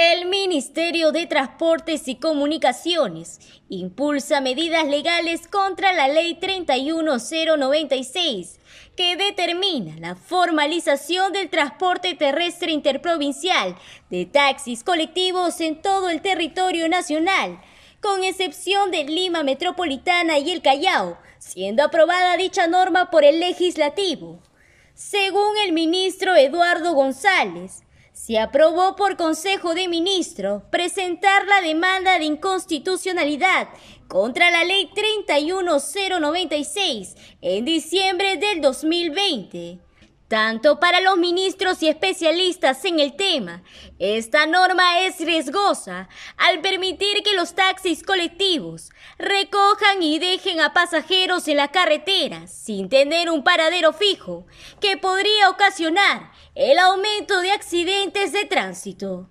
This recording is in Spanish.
El Ministerio de Transportes y Comunicaciones impulsa medidas legales contra la Ley 31096, que determina la formalización del transporte terrestre interprovincial de taxis colectivos en todo el territorio nacional, con excepción de Lima Metropolitana y el Callao, siendo aprobada dicha norma por el legislativo. Según el ministro Eduardo González, se aprobó por Consejo de Ministros presentar la demanda de inconstitucionalidad contra la Ley 31096 en diciembre del 2020 tanto para los ministros y especialistas en el tema, esta norma es riesgosa al permitir que los taxis colectivos recojan y dejen a pasajeros en la carretera sin tener un paradero fijo, que podría ocasionar el aumento de accidentes de tránsito.